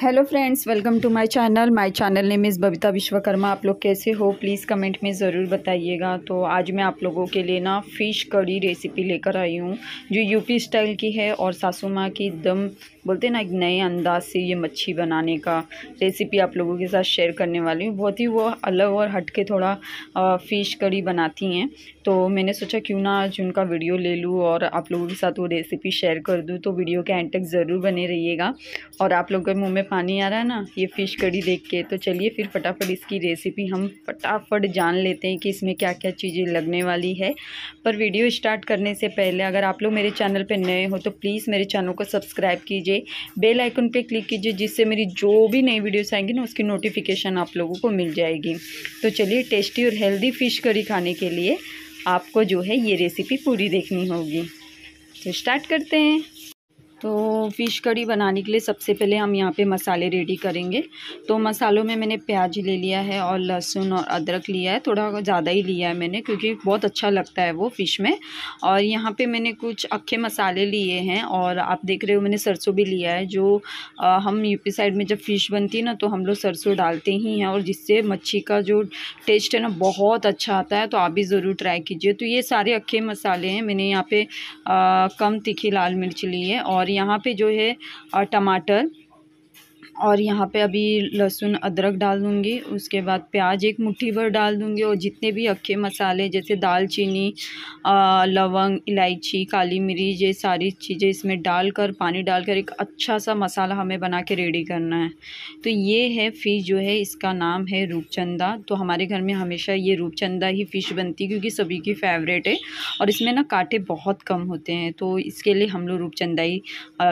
hello friends welcome to my channel my channel name is Babita Vishwakarma आप लोग कैसे हो प्लीज़ कमेंट में ज़रूर बताइएगा तो आज मैं आप लोगों के लिए ना फ़िश कड़ी रेसिपी लेकर आई हूँ जो यूपी स्टाइल की है और सासू माँ की दम बोलते हैं ना एक नए अंदाज से ये मच्छी बनाने का रेसिपी आप लोगों के साथ शेयर करने वाली हूँ बहुत ही वो अलग और हट के थोड़ा फ़िश करी बनाती हैं तो मैंने सोचा क्यों ना आज उनका वीडियो ले लूँ और आप लोगों के साथ वो रेसिपी शेयर कर दूँ तो वीडियो के एंड तक ज़रूर बने रहिएगा और आप लोगों के मुँह में पानी आ रहा है ना ये फ़िश कड़ी देख के तो चलिए फिर फटाफट इसकी रेसिपी हम फटाफट जान लेते हैं कि इसमें क्या क्या चीज़ें लगने वाली है पर वीडियो स्टार्ट करने से पहले अगर आप लोग मेरे चैनल पर नए हो तो प्लीज़ मेरे चैनल को सब्सक्राइब कीजिए बेल आइकन पे क्लिक कीजिए जिससे मेरी जो भी नई वीडियोस आएंगी ना उसकी नोटिफिकेशन आप लोगों को मिल जाएगी तो चलिए टेस्टी और हेल्दी फ़िश करी खाने के लिए आपको जो है ये रेसिपी पूरी देखनी होगी तो स्टार्ट करते हैं तो फ़िश कड़ी बनाने के लिए सबसे पहले हम यहाँ पे मसाले रेडी करेंगे तो मसालों में मैंने प्याज ले लिया है और लहसुन और अदरक लिया है थोड़ा ज़्यादा ही लिया है मैंने क्योंकि बहुत अच्छा लगता है वो फ़िश में और यहाँ पे मैंने कुछ अक्खे मसाले लिए हैं और आप देख रहे हो मैंने सरसों भी लिया है जो आ, हम यूपी साइड में जब फ़िश बनती है ना तो हम लोग सरसों डालते ही हैं और जिससे मच्छी का जो टेस्ट है ना बहुत अच्छा आता है तो आप भी ज़रूर ट्राई कीजिए तो ये सारे अक्खे मसाले हैं मैंने यहाँ पर कम तीखी लाल मिर्च ली है और और यहाँ पे जो है टमाटर और यहाँ पे अभी लहसुन अदरक डाल दूँगी उसके बाद प्याज एक मुट्ठी भर डाल दूँगी और जितने भी अक्खे मसाले जैसे दालचीनी लवंग इलायची काली मिर्च ये सारी चीज़ें इसमें डालकर पानी डालकर एक अच्छा सा मसाला हमें बना के रेडी करना है तो ये है फ़िश जो है इसका नाम है रूपचंदा तो हमारे घर में हमेशा ये रूपचंदा ही फ़िश बनती है क्योंकि सभी की फेवरेट है और इसमें ना कांटे बहुत कम होते हैं तो इसके लिए हम लोग रूपचंदा ही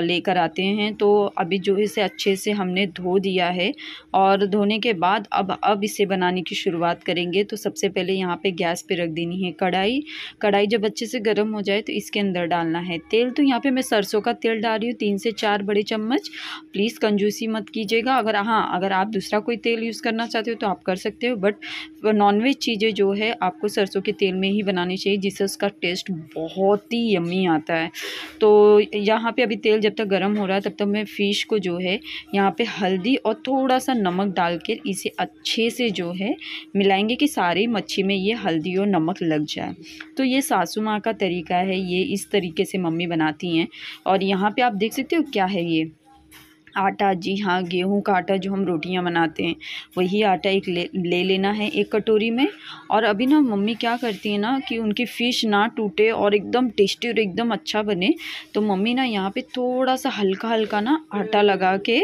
लेकर आते हैं तो अभी जो इसे अच्छे से हम हमने धो दिया है और धोने के बाद अब अब इसे बनाने की शुरुआत करेंगे तो सबसे पहले यहाँ पे गैस पे रख देनी है कढ़ाई कढ़ाई जब अच्छे से गर्म हो जाए तो इसके अंदर डालना है तेल तो यहाँ पे मैं सरसों का तेल डाल रही हूँ तीन से चार बड़े चम्मच प्लीज़ कंजूसी मत कीजिएगा अगर हाँ अगर आप दूसरा कोई तेल यूज़ करना चाहते हो तो आप कर सकते हो बट नॉनवेज चीज़ें जो है आपको सरसों के तेल में ही बनानी चाहिए जिससे उसका टेस्ट बहुत ही यमी आता है तो यहाँ पर अभी तेल जब तक गर्म हो रहा है तब तक मैं फ़िश को जो है यहाँ पे हल्दी और थोड़ा सा नमक डाल इसे अच्छे से जो है मिलाएंगे कि सारी मच्छी में ये हल्दी और नमक लग जाए तो ये सासू माँ का तरीका है ये इस तरीके से मम्मी बनाती हैं और यहाँ पे आप देख सकते हो क्या है ये आटा जी हाँ गेहूँ का आटा जो हम रोटियाँ बनाते हैं वही आटा एक ले ले लेना है एक कटोरी में और अभी ना मम्मी क्या करती है ना कि उनकी फ़िश ना टूटे और एकदम टेस्टी और एकदम अच्छा बने तो मम्मी ना यहाँ पे थोड़ा सा हल्का हल्का ना आटा लगा के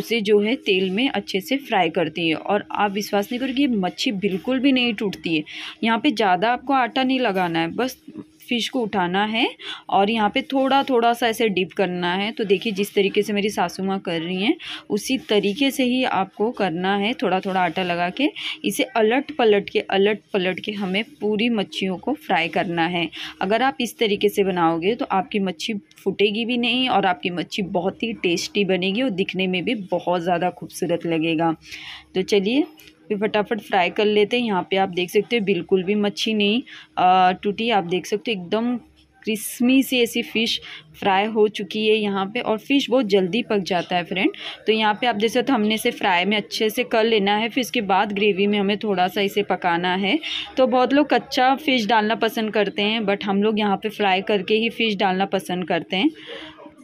उसे जो है तेल में अच्छे से फ्राई करती है और आप विश्वास नहीं करोगे मच्छी बिल्कुल भी नहीं टूटती है यहाँ पर ज़्यादा आपको आटा नहीं लगाना है बस फ़िश को उठाना है और यहाँ पे थोड़ा थोड़ा सा ऐसे डिप करना है तो देखिए जिस तरीके से मेरी सासू माँ कर रही हैं उसी तरीके से ही आपको करना है थोड़ा थोड़ा आटा लगा के इसे अलट पलट के अलट पलट के हमें पूरी मच्छियों को फ्राई करना है अगर आप इस तरीके से बनाओगे तो आपकी मच्छी फूटेगी भी नहीं और आपकी मच्छी बहुत ही टेस्टी बनेगी और दिखने में भी बहुत ज़्यादा खूबसूरत लगेगा तो चलिए फिर फटाफट फ्राई कर लेते हैं यहाँ पे आप देख सकते हो बिल्कुल भी मच्छी नहीं टूटी आप देख सकते हो एकदम क्रिस्मी सी ऐसी फ़िश फ्राई हो चुकी है यहाँ पे और फिश बहुत जल्दी पक जाता है फ्रेंड तो यहाँ पे आप जैसे सकते हमने इसे फ्राई में अच्छे से कर लेना है फिर इसके बाद ग्रेवी में हमें थोड़ा सा इसे पकाना है तो बहुत लोग कच्चा फ़िश डालना पसंद करते हैं बट हम लोग यहाँ पे फ्राई करके ही फ़िश डालना पसंद करते हैं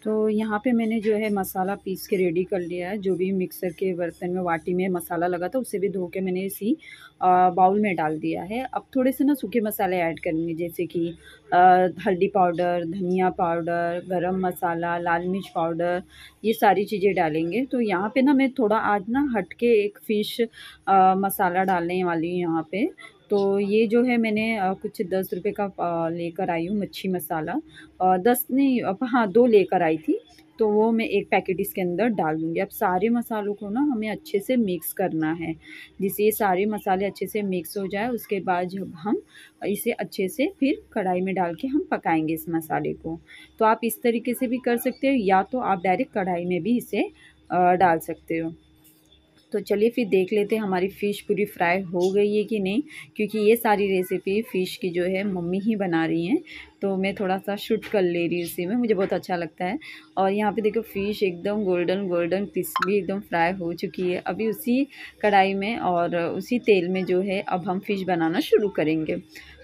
तो यहाँ पे मैंने जो है मसाला पीस के रेडी कर लिया है जो भी मिक्सर के बर्तन में वाटी में मसाला लगा था उसे भी धो के मैंने इसी बाउल में डाल दिया है अब थोड़े से ना सूखे मसाले ऐड करेंगे जैसे कि हल्दी पाउडर धनिया पाउडर गरम मसाला लाल मिर्च पाउडर ये सारी चीज़ें डालेंगे तो यहाँ पे ना मैं थोड़ा आज ना हट के एक फ़िश मसाला डालने वाली हूँ यहाँ पर तो ये जो है मैंने कुछ दस रुपये का लेकर आई हूँ मच्छी मसाला और दस नहीं हाँ दो लेकर आई थी तो वो मैं एक पैकेट इसके अंदर डाल दूँगी अब सारे मसालों को ना हमें अच्छे से मिक्स करना है जिससे ये सारे मसाले अच्छे से मिक्स हो जाए उसके बाद जब हम इसे अच्छे से फिर कढ़ाई में डाल के हम पकाएंगे इस मसाले को तो आप इस तरीके से भी कर सकते हो या तो आप डायरेक्ट कढ़ाई में भी इसे डाल सकते हो तो चलिए फिर देख लेते हैं हमारी फ़िश पूरी फ्राई हो गई है कि नहीं क्योंकि ये सारी रेसिपी फ़िश की जो है मम्मी ही बना रही हैं तो मैं थोड़ा सा शूट कर ले रही हूँ इसी में मुझे बहुत अच्छा लगता है और यहाँ पे देखो फ़िश एकदम गोल्डन गोल्डन क्रिस्पी एकदम फ्राई हो चुकी है अभी उसी कढ़ाई में और उसी तेल में जो है अब हम फ़िश बनाना शुरू करेंगे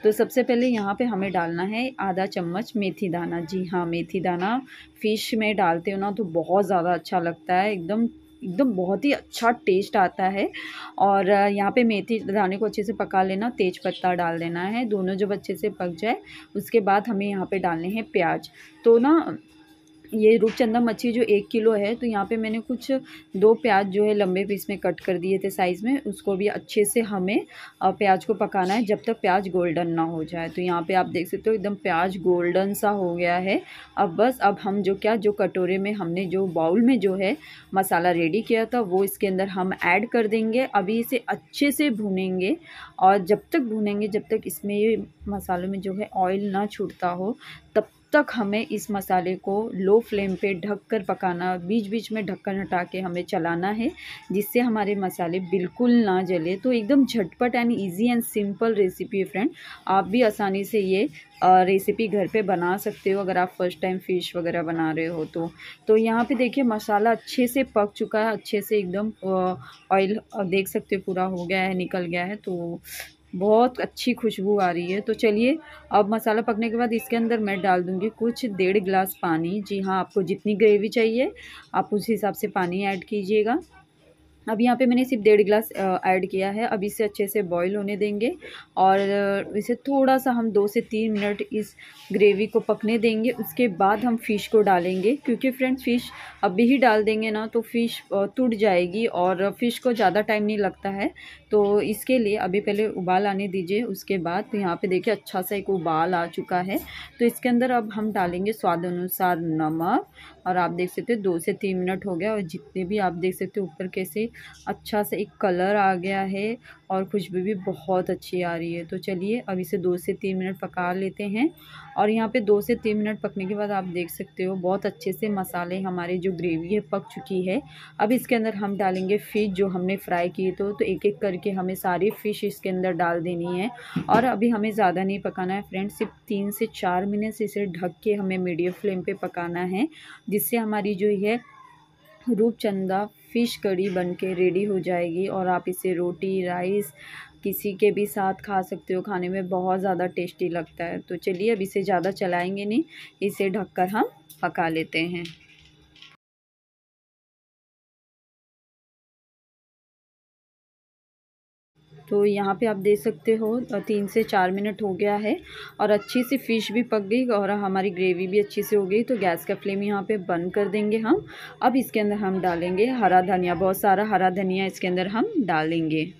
तो सबसे पहले यहाँ पे हमें डालना है आधा चम्मच मेथी दाना जी हाँ मेथी दाना फ़िश में डालते हो ना तो बहुत ज़्यादा अच्छा लगता है एकदम एकदम बहुत ही अच्छा टेस्ट आता है और यहाँ पे मेथी दाने को अच्छे से पका लेना तेज पत्ता डाल देना है दोनों जब अच्छे से पक जाए उसके बाद हमें यहाँ पे डालने हैं प्याज तो ना ये रूपचंदा मच्छी जो एक किलो है तो यहाँ पे मैंने कुछ दो प्याज जो है लंबे पीस में कट कर दिए थे साइज़ में उसको भी अच्छे से हमें प्याज को पकाना है जब तक प्याज गोल्डन ना हो जाए तो यहाँ पे आप देख सकते हो एकदम प्याज गोल्डन सा हो गया है अब बस अब हम जो क्या जो कटोरे में हमने जो बाउल में जो है मसाला रेडी किया था वो इसके अंदर हम ऐड कर देंगे अभी इसे अच्छे से भूनेंगे और जब तक भूनेंगे जब तक इसमें मसालों में जो है ऑयल ना छूटता हो तब तक हमें इस मसाले को लो फ्लेम पे ढककर पकाना बीच बीच में ढक्कन हटा के हमें चलाना है जिससे हमारे मसाले बिल्कुल ना जले तो एकदम झटपट and easy and simple recipe है फ्रेंड आप भी आसानी से ये रेसिपी घर पे बना सकते हो अगर आप फर्स्ट टाइम फ़िश वगैरह बना रहे हो तो तो यहाँ पे देखिए मसाला अच्छे से पक चुका है अच्छे से एकदम ऑयल देख सकते हो पूरा हो गया है निकल गया है तो बहुत अच्छी खुशबू आ रही है तो चलिए अब मसाला पकने के बाद इसके अंदर मैं डाल दूँगी कुछ डेढ़ गिलास पानी जी हाँ आपको जितनी ग्रेवी चाहिए आप उस हिसाब से पानी ऐड कीजिएगा अब यहाँ पे मैंने सिर्फ डेढ़ गिलास ऐड किया है अब इसे अच्छे से बॉईल होने देंगे और इसे थोड़ा सा हम दो से तीन मिनट इस ग्रेवी को पकने देंगे उसके बाद हम फ़िश को डालेंगे क्योंकि फ्रेंड्स फ़िश अभी ही डाल देंगे ना तो फ़िश टूट जाएगी और फ़िश को ज़्यादा टाइम नहीं लगता है तो इसके लिए अभी पहले उबाल आने दीजिए उसके बाद तो यहाँ पर देखिए अच्छा सा एक उबाल आ चुका है तो इसके अंदर अब हम डालेंगे स्वाद अनुसार नमक और आप देख सकते हो दो से तीन मिनट हो गया और जितने भी आप देख सकते हो ऊपर कैसे अच्छा सा एक कलर आ गया है और खुशबू भी बहुत अच्छी आ रही है तो चलिए अब इसे दो से तीन मिनट पका लेते हैं और यहाँ पे दो से तीन मिनट पकने के बाद आप देख सकते हो बहुत अच्छे से मसाले हमारे जो ग्रेवी है पक चुकी है अब इसके अंदर हम डालेंगे फ़िश जो हमने फ्राई की तो, तो एक एक करके हमें सारी फ़िश इसके अंदर डाल देनी है और अभी हमें ज़्यादा नहीं पकाना है फ्रेंड सिर्फ तीन से चार मिनट इसे ढक के हमें मीडियम फ्लेम पर पकाना है जिससे हमारी जो है रूपचंदा फ़िश कड़ी के रेडी हो जाएगी और आप इसे रोटी राइस किसी के भी साथ खा सकते हो खाने में बहुत ज़्यादा टेस्टी लगता है तो चलिए अब इसे ज़्यादा चलाएंगे नहीं इसे ढककर हम पका लेते हैं तो यहाँ पे आप देख सकते हो तीन से चार मिनट हो गया है और अच्छी सी फ़िश भी पक गई और हमारी ग्रेवी भी अच्छी से हो गई तो गैस का फ्लेम यहाँ पे बंद कर देंगे हम अब इसके अंदर हम डालेंगे हरा धनिया बहुत सारा हरा धनिया इसके अंदर हम डालेंगे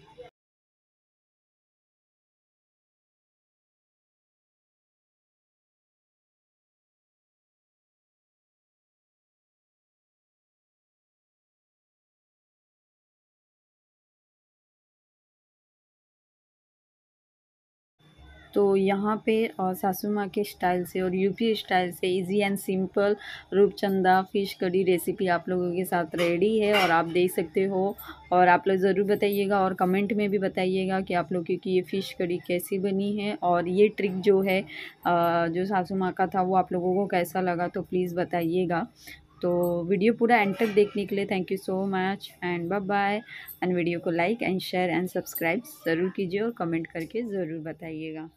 तो यहाँ पे सासू माँ के स्टाइल से और यूपी स्टाइल से easy and simple Rupchanda fish कड़ी रेसिपी आप लोगों के साथ रेडी है और आप देख सकते हो और आप लोग ज़रूर बताइएगा और कमेंट में भी बताइएगा कि आप लोग क्योंकि ये फ़िश कड़ी कैसी बनी है और ये ट्रिक जो है जो सासू माँ का था वो आप लोगों को कैसा लगा तो प्लीज़ बताइएगा तो वीडियो पूरा एंड तक देखने के लिए thank you so much and bye bye and video को like and share and subscribe ज़रूर कीजिए और कमेंट करके ज़रूर बताइएगा